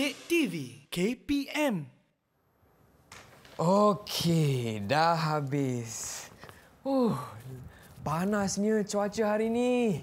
Update TV KPM. Okey, dah habis. Uh, panasnya cuaca hari ni.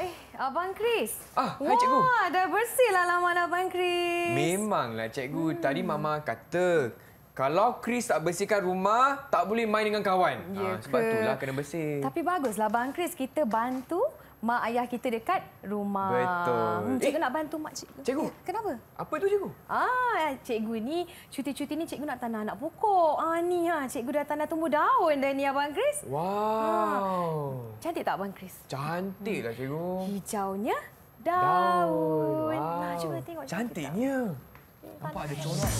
Eh, Abang Kris. Ah, hai Wah, cikgu. Wah, dah bersihlah laman Abang Kris. Memanglah cikgu. Hmm. Tadi Mama kata kalau Chris tak bersihkan rumah, tak boleh main dengan kawan. Ya ha, sebab itulah kena bersih. Tapi baguslah abang Chris kita bantu mak ayah kita dekat rumah. Betul. Hmm, cikgu eh. nak bantu mak cikgu. Cikgu. Eh, kenapa? Apa itu cikgu? Ah, cikgu ni cuti-cuti ni cikgu nak tanah anak pokok. Ah ni ha, cikgu dah tanah tumbuh daun dah ni abang Chris. Wow. Ah. Cantik tak abang Chris? Cantiklah cikgu. Hijaunya daun. daun. Wow. Nah, cuba tengok Cantiknya. Cikgu Nampak ada corak.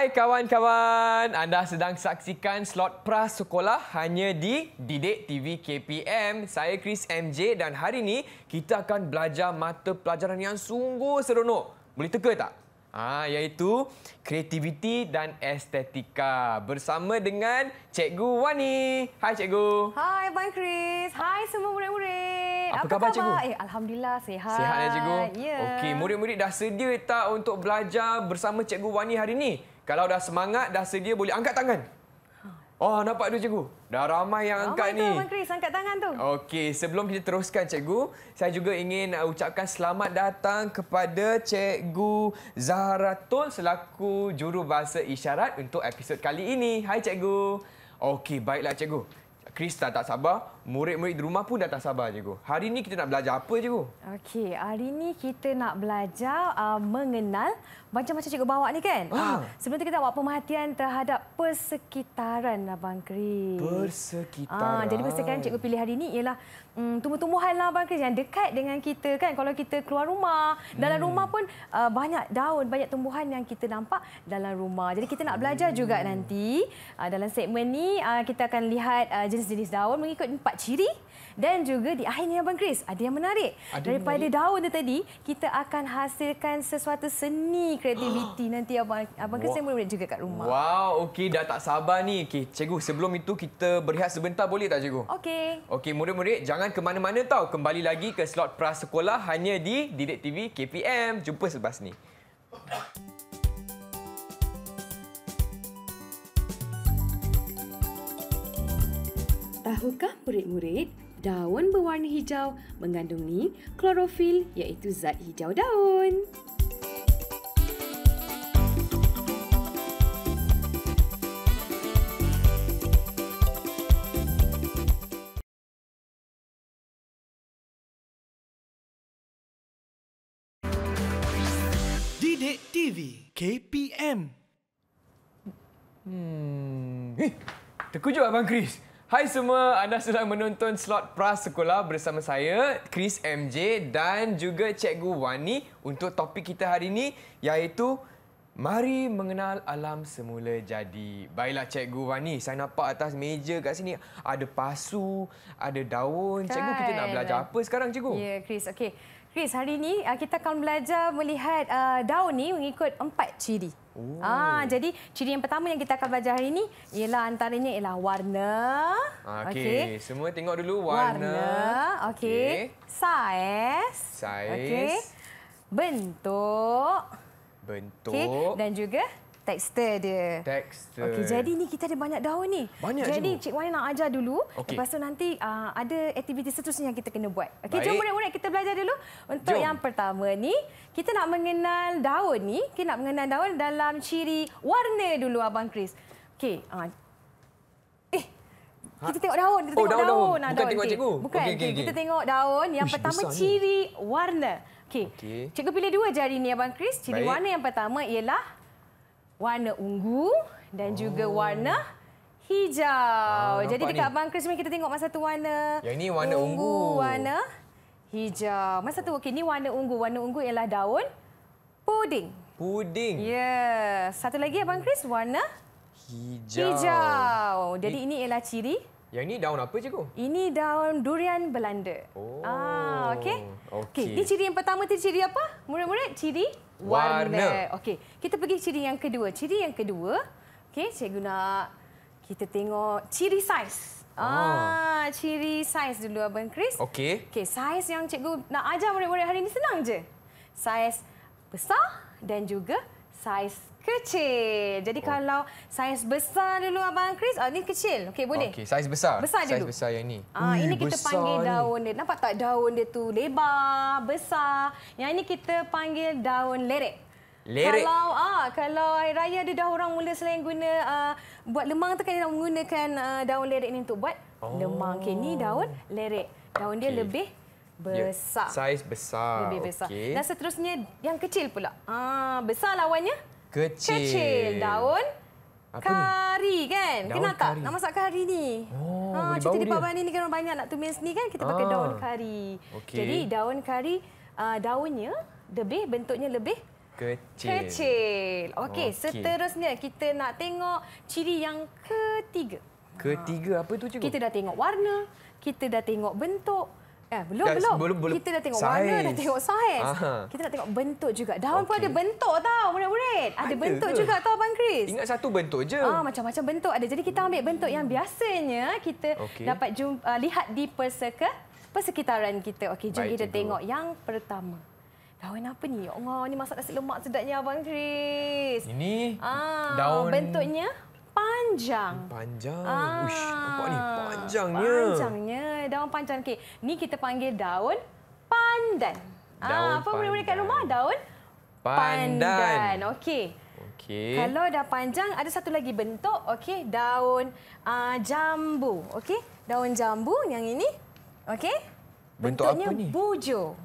Hai kawan-kawan, anda sedang saksikan slot pras sekolah hanya di Didik TV KPM. Saya Chris MJ dan hari ini kita akan belajar mata pelajaran yang sungguh seronok. Boleh teka tak? Ah, iaitu kreativiti dan estetika bersama dengan Cikgu Wani. Hai Cikgu. Hai Abang Chris. Hai semua murid-murid. Apa, Apa khabar, khabar Cikgu? Eh, Alhamdulillah sihat. Sihat ya Cikgu? Yeah. Okey, murid-murid dah sedia tak untuk belajar bersama Cikgu Wani hari ini? Kalau dah semangat, dah sedia boleh angkat tangan. Oh, nampak tu cikgu. Dah ramai yang ramai angkat ni. Ramai tu, Abang Chris. Angkat tangan tu. Okey, sebelum kita teruskan cikgu, saya juga ingin uh, ucapkan selamat datang kepada cikgu Zaharatul selaku juru bahasa isyarat untuk episod kali ini. Hai cikgu. Okey, baiklah cikgu. Chris tak sabar murid-murid di rumah pun dah tak sabar cikgu. Hari ini kita nak belajar apa cikgu? Okey, hari ini kita nak belajar uh, mengenal macam-macam cikgu bawa ni kan? Ah. Uh, sebelum tu kita buat pemerhatian terhadap persekitaran Abang Chris. Persekitaran. Uh, jadi persekitaran cikgu pilih hari ini ialah um, tumbuh-tumbuhan lah Abang Chris yang dekat dengan kita kan? Kalau kita keluar rumah, dalam hmm. rumah pun uh, banyak daun, banyak tumbuhan yang kita nampak dalam rumah. Jadi kita nak belajar hmm. juga nanti uh, dalam segmen ni uh, kita akan lihat uh, jenis-jenis daun mengikut empat ciri dan juga di akhirnya Abang Chris, ada yang menarik. Ada Daripada menarik. daun tu tadi, kita akan hasilkan sesuatu seni kreativiti nanti Abang, Abang Chris yang boleh juga kat rumah. Wow, okey dah tak sabar ni. Okey, cikgu sebelum itu kita berehat sebentar boleh tak cikgu? Okey. Okey, murid-murid jangan ke mana-mana tau. Kembali lagi ke slot prasekolah hanya di Didik TV KPM. Jumpa selepas ni. Oh. Tahukah murid-murid, daun berwarna hijau mengandungi klorofil iaitu zat hijau daun. Didik TV KPM. Hmm, eh, terkejut Abang Chris. Hai semua, anda sedang menonton slot prasekolah bersama saya, Chris MJ dan juga Cikgu Wani untuk topik kita hari ini iaitu Mari mengenal alam semula jadi. Baiklah Cikgu Wani, saya nampak atas meja kat sini ada pasu, ada daun. Kan. Cikgu kita nak kan. belajar apa sekarang Cikgu? Ya, yeah, Chris. Okey. Chris, hari ini uh, kita akan belajar melihat uh, daun ni mengikut empat ciri. Oh. Ah, jadi ciri yang pertama yang kita akan belajar hari ini ialah antaranya ialah warna. Ah, okey, okay. semua tengok dulu warna. warna. Okey. Okay. Size. Size. Okey. Bentuk. Bentuk. Okay. Dan juga tekstur dia. Tekstur. Okey, jadi ni kita ada banyak daun ni. Banyak jadi je, Cik Wan nak ajar dulu. Okay. Lepas tu nanti uh, ada aktiviti seterusnya yang kita kena buat. Okey, jom murid-murid kita belajar dulu. Untuk jom. yang pertama ni, kita nak mengenal daun ni. Kita nak mengenal daun dalam ciri warna dulu Abang Chris. Okey. Uh. Eh, ha? kita tengok daun. Kita oh, tengok daun. daun. daun. Ah, Bukan daun. tengok okay. cikgu. Bukan. Okay, okay, okay. Kita tengok daun yang Uish, pertama ciri ni. warna. Okey. Okay. Cikgu pilih dua jari ni Abang Chris. Ciri Baik. warna yang pertama ialah warna ungu dan oh. juga warna hijau. Oh, Jadi dekat ni? Abang Chris ni kita tengok masa satu warna Yang ini warna ungu, ungu. warna hijau. Masa satu okey ni warna ungu, warna ungu ialah daun puding. Puding. Ya. Yeah. Satu lagi Abang Chris warna hijau. Hijau. Jadi ini, ialah ciri yang ini daun apa cikgu? Ini daun durian Belanda. Oh. Ah, okey. Okey. Okay. Ini ciri yang pertama ciri apa? Murid-murid ciri warna. warna. Okey, kita pergi ciri yang kedua. Ciri yang kedua, okey, cikgu nak kita tengok ciri saiz. Oh. Ah, ciri saiz dulu Abang Chris. Okey. Okey, saiz yang cikgu nak ajar murid-murid hari ini senang je. Saiz besar dan juga saiz kecil. Jadi oh. kalau saiz besar dulu abang Chris, ah ni kecil. Okey boleh. Okey, saiz besar. besar saiz besar yang ini. Ah Ui, ini kita panggil daun ni. dia. Nampak tak daun dia tu lebar, besar. Yang ini kita panggil daun lerek. Lerek. Kalau ah kalau hari raya ada dah orang mula selain guna uh, buat lemang tu kan dia menggunakan uh, daun lerek ni untuk buat oh. lemang. Okey ni daun lerek. Daun dia lebih ya, besar. Ya, saiz besar. Lebih besar. Okay. Dan seterusnya yang kecil pula. Ah besar lawannya kecil. kecil daun apa kari ni? kan? Daun Kenal kari. tak nak masak kari ni? Oh, ha, ah, cuti di Pabang ni ni kan banyak nak tumis ni kan? Kita ah. pakai daun kari. Okay. Jadi daun kari, uh, daunnya lebih, bentuknya lebih kecil. kecil. Okey, okay. seterusnya kita nak tengok ciri yang ketiga. Ketiga apa tu cikgu? Kita dah tengok warna, kita dah tengok bentuk, Eh, belum, dah, belum, belum. Kita dah tengok size. warna, dah tengok saiz. Kita nak tengok bentuk juga. Daun okay. pun ada bentuk tau, murid-murid. Ada, ada bentuk juga tau, Abang Chris. Ingat satu bentuk je. Ah, Macam-macam bentuk ada. Jadi kita ambil bentuk yang biasanya kita okay. dapat jumpa, uh, lihat di perseka, persekitaran kita. Okay, jom Baik kita cikgu. tengok yang pertama. Daun apa ni? Oh, ni masak nasi lemak sedapnya, Abang Chris. Ini ah, daun... Bentuknya? panjang. Panjang. Ah. Uish, nampak ni panjangnya. Panjangnya. Daun panjang. Okay. Ni kita panggil daun pandan. Ah, daun ah, apa boleh-boleh kat rumah? Daun pandan. pandan. Okey. Okay. Kalau dah panjang, ada satu lagi bentuk. Okey, daun uh, jambu. Okey, daun jambu yang ini. Okey. Bentuk Bentuknya apa ni? Bujo.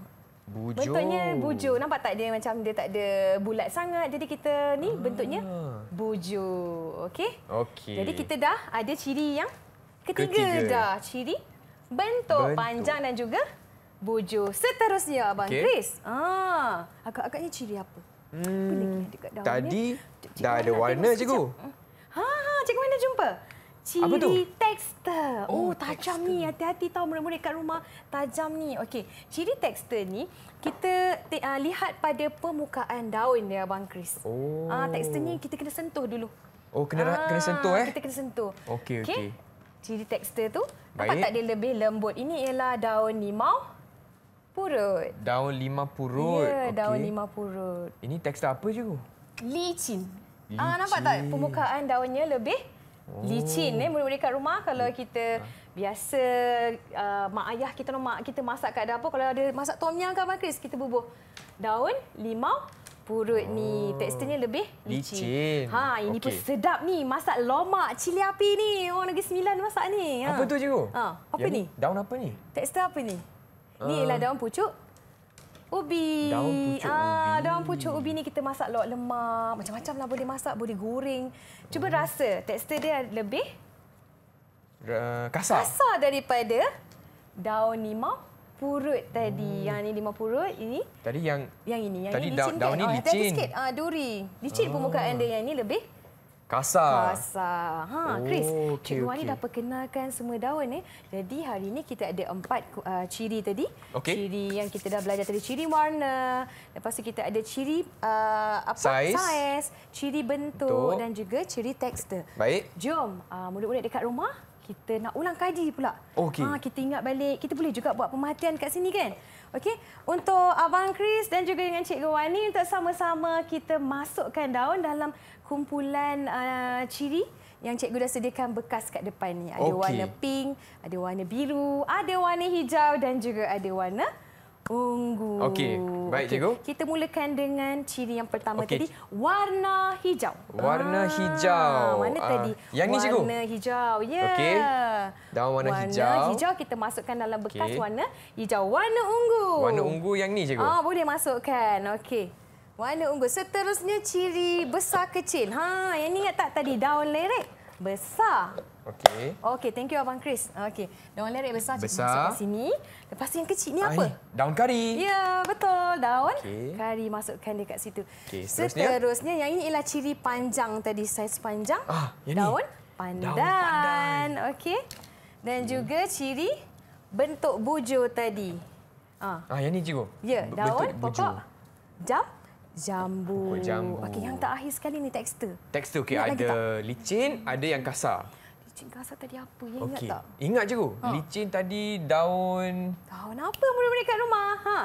Bujo. Bentuknya bujo. Nampak tak dia macam dia tak ada bulat sangat. Jadi kita ni ah. bentuknya bujuk. Okey? Okey. Jadi kita dah ada ciri yang ketiga, ketiga. dah. Ciri bentuk, bentuk panjang dan juga bujuk. Seterusnya Abang okay. Chris. Ah, agak-agaknya ciri apa? Hmm, apa lagi dekat dalam Tadi ni? dah ada warna cikgu. Ha, ha, cikgu mana jumpa? Cili texter. Oh, oh tajam ni. Hati-hati tahu murid-murid kat rumah. Tajam ni. Okey. Cili texter ni, kita te- uh, lihat pada permukaan daun dia, Abang Chris. Oh. Uh, texter ni kita kena sentuh dulu. Oh, kena uh, kena sentuh eh? Kita kena sentuh. Okey, okey. Okay. Cili texter tu, Baik. nampak tak dia lebih lembut? Ini ialah daun limau purut. Daun lima purut. Ya, yeah, okay. daun lima purut. Ini tekstur apa cikgu? Licin. Licin. Ah, nampak tak permukaan daunnya lebih Oh. licin eh murid-murid kat rumah kalau kita biasa uh, mak ayah kita mak kita masak kat dapur kalau ada masak tom yum ke apa Chris kita bubuh daun limau purut oh. ni teksturnya lebih licin. licin. Ha ini okay. pun sedap ni masak lomak cili api ni orang negeri sembilan masak ni. Ha. Apa tu cikgu? Ha apa Yang ni? Daun apa ni? Tekstur apa ni? Uh. Ni ah. ialah daun pucuk Ubi. Daun pucuk ah, ubi. Daun pucuk ubi ni kita masak lok lemak. Macam-macam lah boleh masak, boleh goreng. Cuba hmm. rasa, tekstur dia lebih... Uh, kasar. Kasar daripada daun limau purut tadi. Hmm. Yang ni limau purut, ini. Tadi yang... Yang ini, yang tadi ini licin. daun, ni oh, licin. Oh, tadi sikit, uh, duri. Licin oh. permukaan dia yang ini lebih Kasar. Kasar. Ha, oh, Chris, okay, Cikgu Wani okay. dah perkenalkan semua daun. Eh. Jadi hari ini kita ada empat uh, ciri tadi. Okay. Ciri yang kita dah belajar tadi. Ciri warna. Lepas tu kita ada ciri uh, apa? saiz, Size. Ciri bentuk, bentuk. dan juga ciri tekstur. Baik. Jom, uh, mulut-mulut dekat rumah kita nak ulang kaji pula. Okay. Ha, ah, kita ingat balik. Kita boleh juga buat pematian kat sini kan? Okay. Untuk Abang Chris dan juga dengan Cikgu Wani untuk sama-sama kita masukkan daun dalam kumpulan uh, ciri yang cikgu dah sediakan bekas kat depan ni. Ada okay. warna pink, ada warna biru, ada warna hijau dan juga ada warna ungu. Okey, baik okay. cikgu. Kita mulakan dengan ciri yang pertama okay. tadi, warna hijau. Warna ah, hijau. Mana ah, tadi? Yang ni cikgu. Warna hijau. Ya. Yeah. Okey. Dan warna, warna hijau. Warna hijau kita masukkan dalam bekas okay. warna hijau. Warna ungu. Warna ungu yang ni cikgu. Ah, boleh masukkan. Okey. Warna unggul. Seterusnya ciri besar kecil. Ha, yang ni ingat tak tadi daun lerek besar. Okey. Okey, thank you Abang Chris. Okey. Daun lerek besar, besar. masuk ke sini. Lepas yang kecil ni apa? Ay, ah, daun kari. Ya, betul. Daun okay. kari masukkan dekat situ. Okay, seterusnya. seterusnya. yang ini ialah ciri panjang tadi, saiz panjang. Ah, yang daun ini. pandan. pandan. Okey. Dan hmm. juga ciri bentuk bujur tadi. Ah. Ah, yang ni cikgu. Ya, daun pokok. Jam jambu. Pokok jambu. Okey, yang terakhir sekali ni tekstur. Tekstur okey, ada licin, ada yang kasar. Licin kasar tadi apa? Ya, okay. ingat tak? Ingat je ku. Ha. Licin tadi daun Daun apa mula-mula kat rumah? Ha.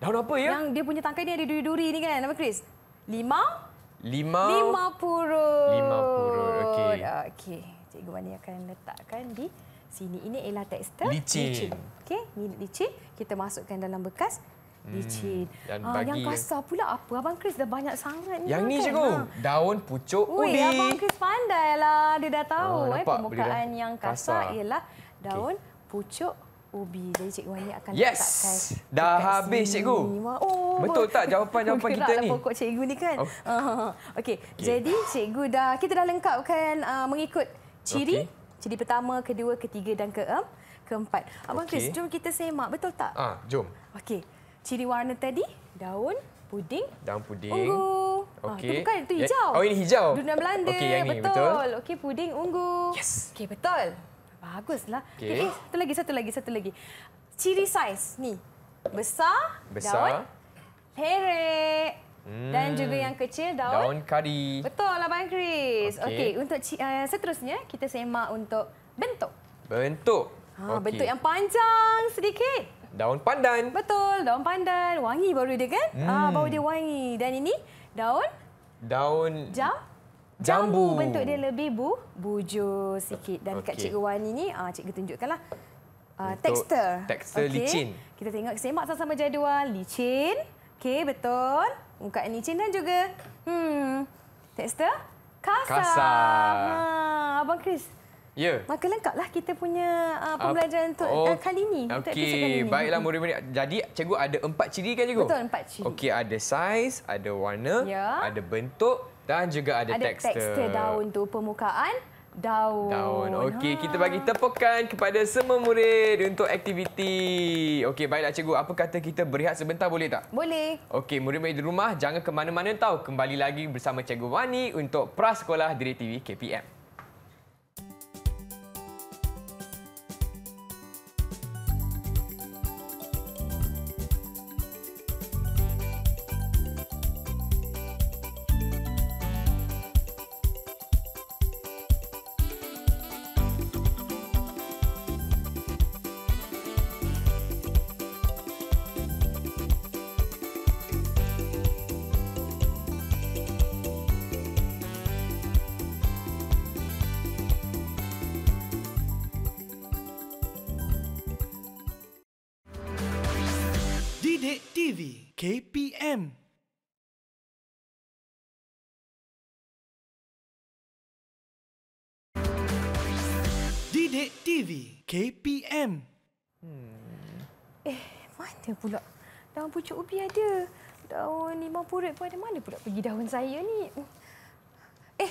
Daun apa ya? Yang dia punya tangkai ni ada duri-duri ni kan? Nama Chris. Lima? Lima. Lima purut. Lima purut. Okey. Ah, okey. Cikgu Mani akan letakkan di sini. Ini ialah tekstur licin. licin. Okey, ni licin. Kita masukkan dalam bekas. Hmm, licin. Dan ah, yang kasar pula apa? Abang Chris dah banyak sangat ni. Yang ni kan? cikgu. Kan? Daun pucuk Ui, ubi. Abang Chris pandailah. Dia dah tahu. Ah, eh, pembukaan yang lah. kasar, kasar ialah daun okay. pucuk ubi. Jadi cikgu Wani akan yes. letakkan. Dah habis sini. cikgu. Oh, Betul tak jawapan-jawapan kita ni? Pokok cikgu ni kan. Oh. Uh, okay. okay. Jadi cikgu dah, kita dah lengkapkan uh, mengikut ciri. Okay. Ciri pertama, kedua, ketiga dan keempat. Abang okay. Chris, jom kita semak. Betul tak? Ah, jom. Okey ciri warna tadi daun puding daun puding ungu ah, okey ah, bukan itu ya. hijau oh ini hijau dunia belanda okey yang ini betul, betul. okey puding ungu yes okey betul baguslah okey okay, eh, satu lagi satu lagi satu lagi ciri saiz ni besar, besar. daun perek hmm. dan juga yang kecil daun daun kari. Betul lah Abang Chris. Okey, okay, untuk uh, seterusnya kita semak untuk bentuk. Bentuk. Ha, ah, okay. bentuk yang panjang sedikit daun pandan. Betul, daun pandan. Wangi baru dia kan? Ah, hmm. Ah, bau dia wangi. Dan ini daun daun jam jambu. jambu. Bentuk dia lebih bu bujur sikit. Dan okay. kat Cikgu Wani ni, ah Cikgu tunjukkanlah. Ah, tekstur. Tekstur okay. licin. Kita tengok semak sama-sama jadual. Licin. Okey, betul. Muka licin dan juga hmm tekstur kasar. kasar. Ha, Abang Chris, Ya. Maka lengkaplah kita punya uh, ah, pembelajaran uh, untuk oh, kali ini. Okey, kali ini. baiklah hmm. murid-murid. Jadi cikgu ada empat ciri kan cikgu? Betul, empat ciri. Okey, ada saiz, ada warna, ya. ada bentuk dan juga ada, ada tekstur. Ada tekstur daun tu permukaan daun. Daun. Okey, ha. kita bagi tepukan kepada semua murid untuk aktiviti. Okey, baiklah cikgu. Apa kata kita berehat sebentar boleh tak? Boleh. Okey, murid-murid di rumah jangan ke mana-mana tahu. Kembali lagi bersama cikgu Wani untuk prasekolah Sekolah Diri TV KPM. Sidik TV KPM Eh, mana pula daun pucuk ubi ada? Daun limau purut pun ada. Mana pula pergi daun saya ni? Eh,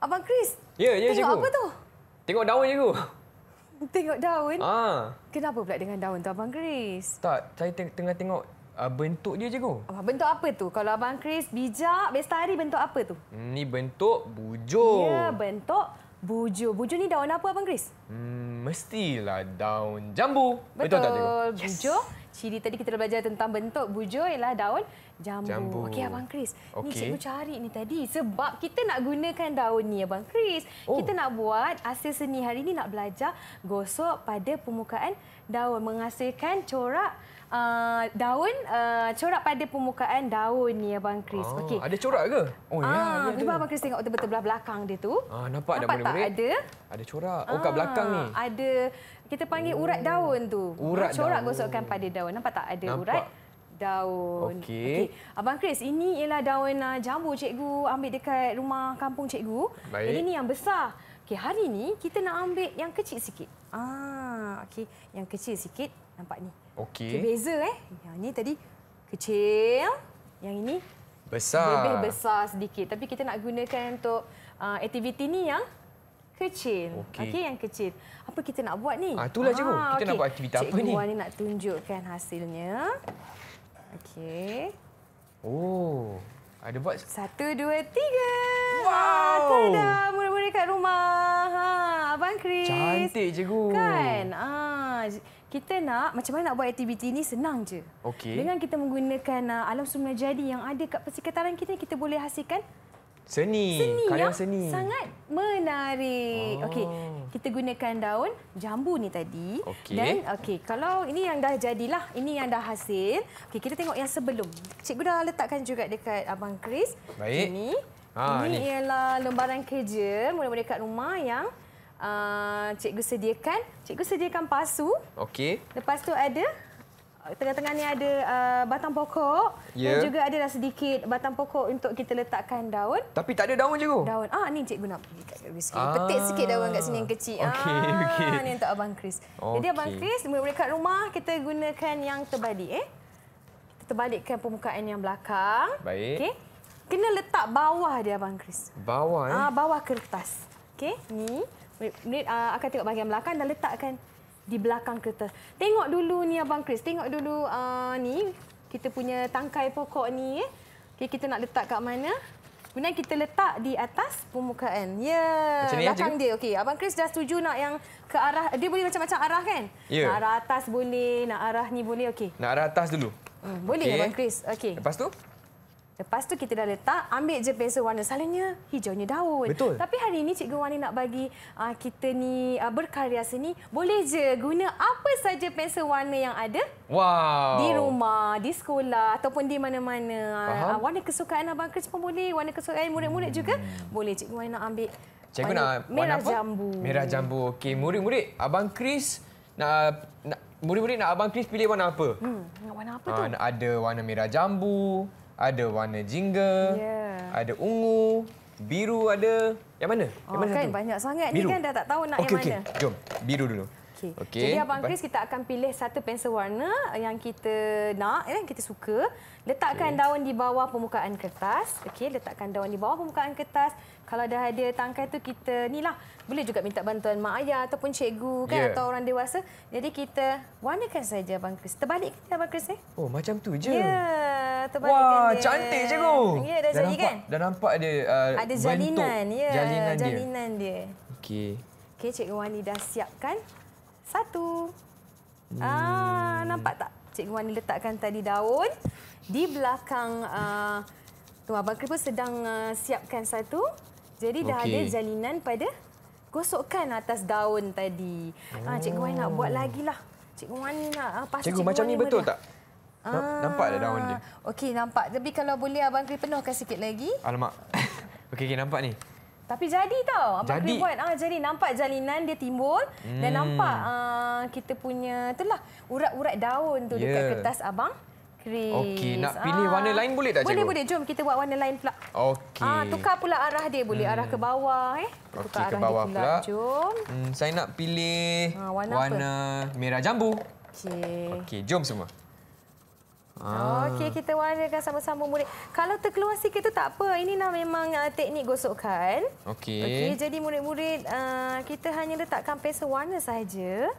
Abang Chris. Ya, ya, tengok cikgu. Tengok apa tu? Tengok daun, cikgu. Tengok daun? Ah. Kenapa pula dengan daun tu, Abang Chris? Tak, saya teng- tengah tengok uh, bentuk dia, cikgu. Ah, bentuk apa tu? Kalau Abang Chris bijak, bestari bentuk apa tu? Hmm, ni bentuk bujur. Ya, bentuk Bujur. Bujur ni daun apa Abang Chris? Hmm, mestilah daun jambu. Betul, Betul tak cikgu? Yes. Bujur. Ciri tadi kita belajar tentang bentuk bujur ialah daun jambu. jambu. Okey abang Chris, okay. ni cikgu cari ni tadi sebab kita nak gunakan daun ni abang Chris. Oh. Kita nak buat hasil seni hari ini nak belajar gosok pada permukaan daun menghasilkan corak uh, daun uh, corak pada permukaan daun ni abang Chris. Ah, Okey. Ada corak ke? Oh ya, ah, ya. Cuba abang Chris tengok betul-betul belah belakang dia tu. Ah nampak, nampak ada murid Ada. Ada corak. Oh kat ah, belakang ni. Ah, ada kita panggil urat oh. daun tu. Urat ah, corak daun. gosokkan pada daun. Nampak tak ada nampak. urat? daun. Okey. Okay. Abang Chris, ini ialah daun ah, jambu cikgu ambil dekat rumah kampung cikgu. Baik. ini yang besar. Okey, hari ini kita nak ambil yang kecil sikit. Ah, okey, yang kecil sikit nampak ni. Okey. Okay, beza eh. Yang ini tadi kecil, yang ini besar. Lebih besar sedikit. Tapi kita nak gunakan untuk uh, aktiviti ni yang kecil. Okey, okay, yang kecil. Apa kita nak buat ni? Ah, itulah cikgu. Ah, kita okay. nak buat aktiviti cikgu apa ni? Cikgu ni nak tunjukkan hasilnya. Okey. Oh, ada buat. Satu, dua, tiga. Wow. Tada, murid-murid kat rumah. Ha, Abang Chris. Cantik cikgu. Kan? Ha, kita nak, macam mana nak buat aktiviti ini, senang je. Okay. Dengan kita menggunakan ah, alam semula jadi yang ada kat persekitaran kita, kita boleh hasilkan Seni, seni ya. karya yang seni. Sangat menarik. Oh. Okey, kita gunakan daun jambu ni tadi. Okay. Dan okey, kalau ini yang dah jadilah, ini yang dah hasil. Okey, kita tengok yang sebelum. Cikgu dah letakkan juga dekat abang Chris. Baik. Ini. Ha, ini, ini ialah lembaran kerja mula-mula dekat rumah yang uh, cikgu sediakan. Cikgu sediakan pasu. Okey. Lepas tu ada Tengah-tengah ni ada uh, batang pokok yeah. dan juga ada dah sedikit batang pokok untuk kita letakkan daun. Tapi tak ada daun cikgu. Daun. Ah ni cikgu nak pergi ah. Petik sikit daun kat sini yang kecil. Okay. ah, okey. Ni untuk abang Chris. Okay. Jadi abang Chris boleh kat rumah kita gunakan yang terbalik eh. Kita terbalikkan permukaan yang belakang. Baik. Okey. Kena letak bawah dia abang Chris. Bawah eh. Ah bawah kertas. Okey. Ni ni uh, ah, akan tengok bahagian belakang dan letakkan di belakang kertas. Tengok dulu ni Abang Chris, tengok dulu uh, ni kita punya tangkai pokok ni. Eh. Okay, kita nak letak kat mana. Kemudian kita letak di atas permukaan. Ya, yeah. belakang dia. Okay. Abang Chris dah setuju nak yang ke arah, dia boleh macam-macam arah kan? Yeah. Nak arah atas boleh, nak arah ni boleh. Okay. Nak arah atas dulu. Hmm, boleh okay. Abang Chris. Okay. Lepas tu? Lepas tu kita dah letak, ambil je beza warna. Selalunya hijaunya daun. Betul. Tapi hari ini Cikgu Wani nak bagi uh, kita ni uh, berkarya seni. Boleh je guna apa saja pensel warna yang ada. Wow. Di rumah, di sekolah ataupun di mana-mana. Uh, warna kesukaan Abang Chris pun boleh. Warna kesukaan murid-murid hmm. juga. Boleh Cikgu Wani nak ambil Cikgu warna, nak, merah apa? jambu. Merah jambu. Okey, murid-murid. Abang Chris nak... nak Murid-murid nak Abang Chris pilih warna apa? Hmm, nak warna apa tu? ada warna merah jambu, ada warna jingga, yeah. ada ungu, biru ada. Yang mana? Yang oh, mana kan satu? banyak sangat. Biru. Ni kan dah tak tahu nak okay, yang mana. Okay. Jom, biru dulu. Okay. Okay. Jadi Abang Chris kita akan pilih satu pensel warna yang kita nak, eh, yang kita suka. Letakkan okay. daun di bawah permukaan kertas. Okey, letakkan daun di bawah permukaan kertas. Kalau dah ada tangkai tu kita nilah. Boleh juga minta bantuan mak ayah ataupun cikgu kan yeah. atau orang dewasa. Jadi kita warnakan saja Abang Chris. Terbalik kita Abang Chris eh? Oh, macam tu je. Yeah terbalik Wah, dia. Wah, cantik cikgu. Ya, dah, jadi kan? Dah nampak dia uh, ada jalinan. Ya, jalinan, jalinan dia. dia. Okey. Okey, cikgu Wani dah siapkan. Satu. Hmm. Ah, nampak tak? Cikgu Wani letakkan tadi daun di belakang uh, tu abang kripa sedang uh, siapkan satu. Jadi dah okay. ada jalinan pada gosokkan atas daun tadi. Ah, oh. cikgu Wani nak buat oh. lagi lah. Cikgu Wani nak uh, cikgu, cikgu macam ni betul tak? Ah. Nampak dah daun dia. Okey, nampak. Tapi kalau boleh Abang Kri penuhkan sikit lagi. Alamak. Okey, okay, nampak ni. Tapi jadi tau. Abang jadi. Kri buat. Ah, jadi nampak jalinan dia timbul. Hmm. Dan nampak ah, kita punya itulah urat-urat daun tu yeah. dekat ya. kertas Abang Kri. Okey, nak ah. pilih ah. warna lain boleh tak, Cikgu? Boleh, boleh. Jom kita buat warna lain pula. Okey. Ah, tukar pula arah dia. Boleh hmm. arah ke hmm. bawah. Eh. Okey, ke bawah pula. pula. Jom. Hmm, saya nak pilih ah, warna, warna merah jambu. Okey. Okey, jom semua. Ah. Okey, kita warnakan sama-sama murid. Kalau terkeluar sikit tu tak apa. Ini nah memang uh, teknik gosokkan. Okey. Okay. jadi murid-murid uh, kita hanya letakkan pensel warna saja.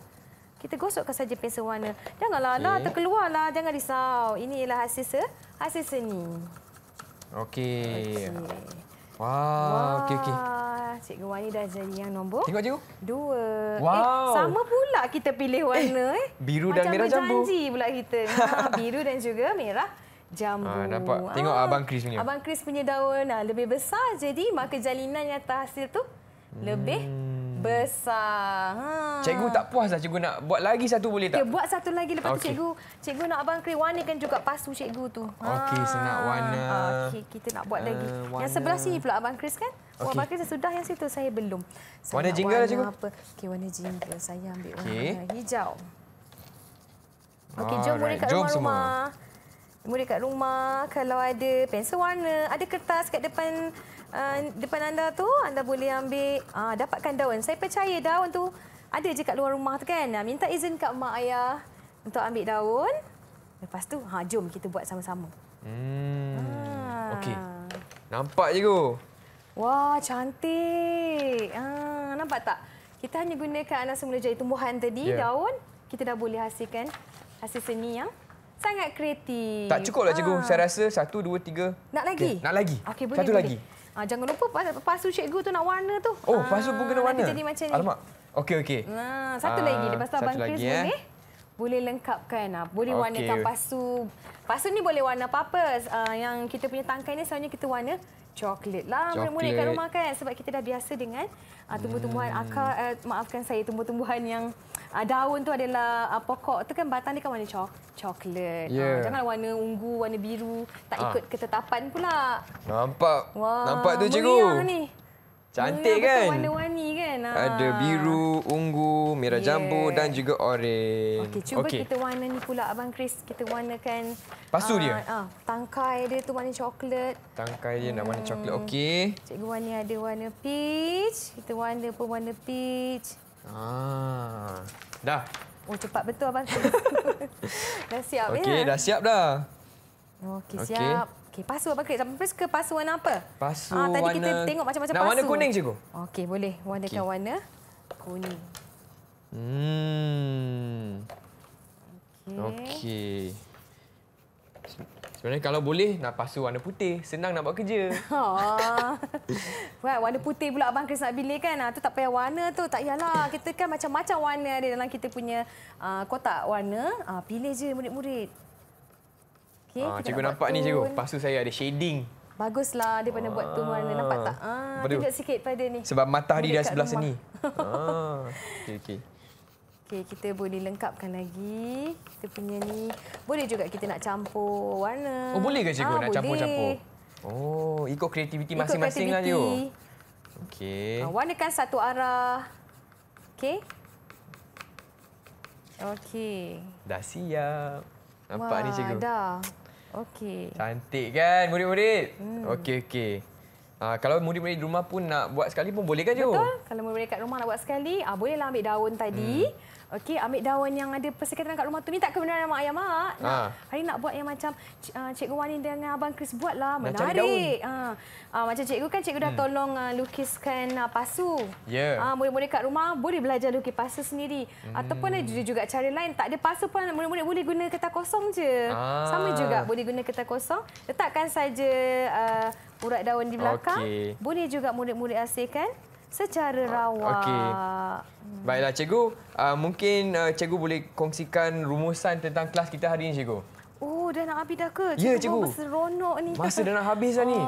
Kita gosokkan saja pensel warna. Janganlah okay. lah terkeluarlah, jangan risau. Ini ialah hasil se hasil seni. Okey. Okay. Wow, wow. okay. okey. Cikgu Wani dah jadi yang nombor. Tengok cikgu. Dua. Eh, wow. Eh, sama pula kita pilih warna. Eh, eh. Biru Macam dan merah jambu. Macam berjanji pula kita. Ha, biru dan juga merah jambu. Ha, nampak. Tengok ha. Abang Chris punya. Abang Chris punya daun ha, lebih besar. Jadi maka jalinan yang terhasil tu hmm. lebih besar. Ha. Cikgu tak puas lah cikgu nak buat lagi satu boleh tak? Ya, buat satu lagi lepas okay. tu cikgu. Cikgu nak abang kering kan juga pasu cikgu tu. Ha. Okey, senang warna. Okey, kita nak buat uh, lagi. Warna. Yang sebelah sini pula abang Chris kan? Okay. Oh, abang Chris sudah yang situ, saya belum. Saya warna jingga lah cikgu. Okey, warna jingga. Saya ambil warna, okay. warna hijau. Okey, jom boleh kat rumah-rumah. Boleh kat rumah kalau ada pensel warna, ada kertas kat depan Ah, depan anda tu anda boleh ambil uh, dapatkan daun. Saya percaya daun tu ada je kat luar rumah tu kan. Ah, minta izin kat mak ayah untuk ambil daun. Lepas tu ha jom kita buat sama-sama. Hmm. Okey. Nampak je tu. Wah, cantik. Ha, nampak tak? Kita hanya gunakan anak semula jadi tumbuhan tadi, yeah. daun. Kita dah boleh hasilkan hasil seni yang sangat kreatif. Tak cukup lah, ha. cikgu. Saya rasa satu, dua, tiga. Nak lagi? Okay. Nak lagi. Okay, boleh, satu boleh. lagi. Ha, jangan lupa pas, pasu cikgu tu nak warna tu. Oh, ha, pasu pun kena ah, warna? jadi macam ni. Alamak. Okey, okey. Ha, satu ha, lagi. Lepas tu Abang Chris ni boleh. Eh. Boleh lengkapkan. Ha. Boleh okay. warnakan pasu. Pasu ni boleh warna apa-apa. Ha, yang kita punya tangkai ni selalunya kita warna coklat lah murid-murid kat rumah kan. Sebab kita dah biasa dengan uh, tumbuh-tumbuhan hmm. akar. Uh, maafkan saya, tumbuh-tumbuhan yang uh, daun tu adalah uh, pokok tu kan batang dia kan warna cok coklat. Yeah. Uh, ya. janganlah warna ungu, warna biru, tak ah. ikut ah. ketetapan pula. Nampak. Wah. Nampak tu cikgu. ni. Cantik Mereka kan? Warna-warni kan? Ha. Ada biru, ungu, merah yeah. jambu dan juga oranye. Okey, cuba okay. kita warna ni pula Abang Chris. Kita warnakan... Pasu uh, dia? Uh, tangkai dia tu warna coklat. Tangkai dia hmm. nak warna hmm. coklat. Okey. Cikgu warna ada warna peach. Kita warna pun warna peach. Ah. Dah. Oh cepat betul abang. dah siap okay, ya. Okey, eh? dah siap dah. Okey, siap. Okey, okay, password abang kira. Sampai ke pasu warna apa? Password ah, tadi warna... kita tengok macam-macam pasu. Nak warna kuning cikgu. Okey, boleh. Warna okay. warna kuning. Hmm. Okey. Okay. Sebenarnya kalau boleh nak pasu warna putih, senang nak buat kerja. Wah, warna putih pula abang Chris nak bilik kan. Ah tu tak payah warna tu, tak yalah. Kita kan macam-macam warna ada dalam kita punya uh, kotak warna. uh, pilih je murid-murid. Okey. Ah cikgu nak nampak ni cikgu, pasu saya ada shading. Baguslah dia pernah buat tu warna nampak ah. tak? Ah tunjuk sikit pada ni. Sebab matahari dah sebelah sini. ah. Okey okey. Okey, kita boleh lengkapkan lagi. Kita punya ni boleh juga kita nak campur warna. Oh, boleh ke cikgu ha, nak campur-campur? Oh, ikut kreativiti masing-masing lah you. Okey. Ha, warnakan satu arah. Okey. Okey. Dah siap. Nampak Wah, ni cikgu. Dah. Okey. Cantik kan murid-murid? Hmm. Okey, okey. Ha, kalau murid-murid di rumah pun nak buat sekali pun boleh kan, Jo? Betul. Kalau murid-murid di rumah nak buat sekali, ha, bolehlah ambil daun tadi. Hmm. Okey, ambil daun yang ada persekitaran kat rumah tu. ni Minta kebenaran mak ayah mak. Ha. Hari nak buat yang macam uh, Cikgu Wanin dengan Abang Chris buat lah. Menarik. Macam, uh, uh, macam Cikgu kan, Cikgu dah hmm. tolong uh, lukiskan uh, pasu. Yeah. Uh, ah, murid-murid kat rumah boleh belajar lukis pasu sendiri. Hmm. Ataupun ada juga cara lain. Tak ada pasu pun murid-murid boleh guna kertas kosong je. Ha. Sama juga boleh guna kertas kosong. Letakkan saja uh, urat daun di belakang. Okay. Boleh juga murid-murid hasilkan. -murid Secara ah, rawak. Okey. Hmm. Baiklah cikgu, uh, mungkin uh, cikgu boleh kongsikan rumusan tentang kelas kita hari ini cikgu. Oh, dah nak habis dah ke? Cikgu ya, cikgu. Masa seronok ni. Masa dah nak habis dah oh, ni.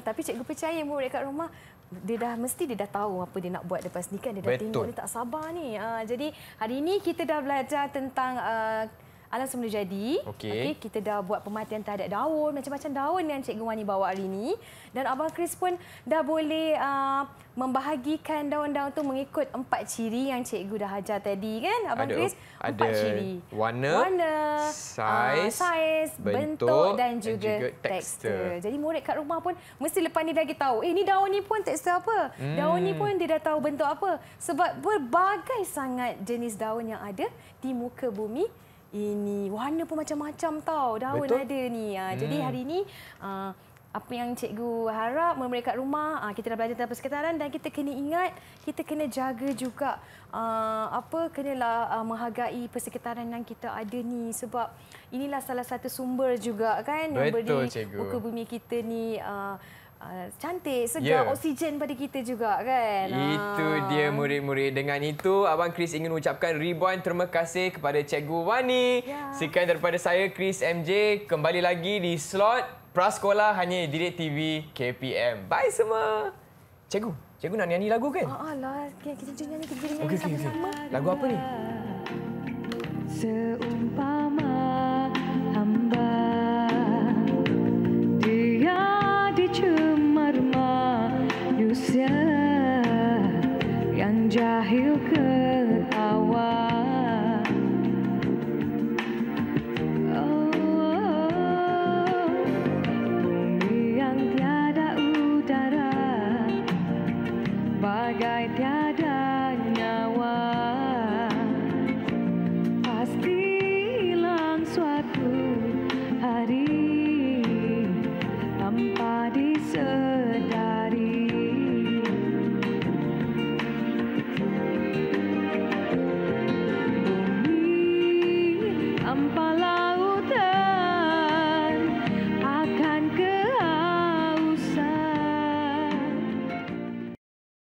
Tapi cikgu percaya murid kat rumah dia dah mesti dia dah tahu apa dia nak buat lepas ni kan dia dah Betul. tengok dia tak sabar ni. Uh, jadi hari ini kita dah belajar tentang uh, alam semula jadi. Okey. Okay, kita dah buat pematian terhadap daun, macam-macam daun yang Cikgu Wani bawa hari ini. Dan Abang Chris pun dah boleh uh, membahagikan daun-daun tu mengikut empat ciri yang Cikgu dah ajar tadi kan? Abang ada, Chris, empat ada ciri. Warna, warna saiz, uh, saiz bentuk, bentuk dan juga, dan juga tekstur. tekstur. Jadi murid kat rumah pun mesti lepas ni dah kita tahu, eh ni daun ni pun tekstur apa? Hmm. Daun ni pun dia dah tahu bentuk apa? Sebab berbagai sangat jenis daun yang ada di muka bumi ini warna pun macam-macam tau daun Betul? ada ni ha, hmm. jadi hari ini uh, ah, apa yang cikgu harap mereka kat rumah uh, kita dah belajar tentang persekitaran dan kita kena ingat kita kena jaga juga uh, apa kenalah uh, menghargai persekitaran yang kita ada ni sebab inilah salah satu sumber juga kan Betul, yang beri cikgu. buku bumi kita ni uh, uh, cantik, segar yeah. oksigen pada kita juga kan. Itu ah. dia murid-murid. Dengan itu, Abang Chris ingin ucapkan ribuan terima kasih kepada Cikgu Wani. Yeah. Sekian daripada saya, Chris MJ. Kembali lagi di slot Praskola hanya di Direct TV KPM. Bye semua. Cikgu, Cikgu nak nyanyi lagu kan? Oh, ah, Allah. Kita nyanyi, kita nyanyi. Okay, okay, okay. Lagu apa ni? Lah. Seumpama anunciar.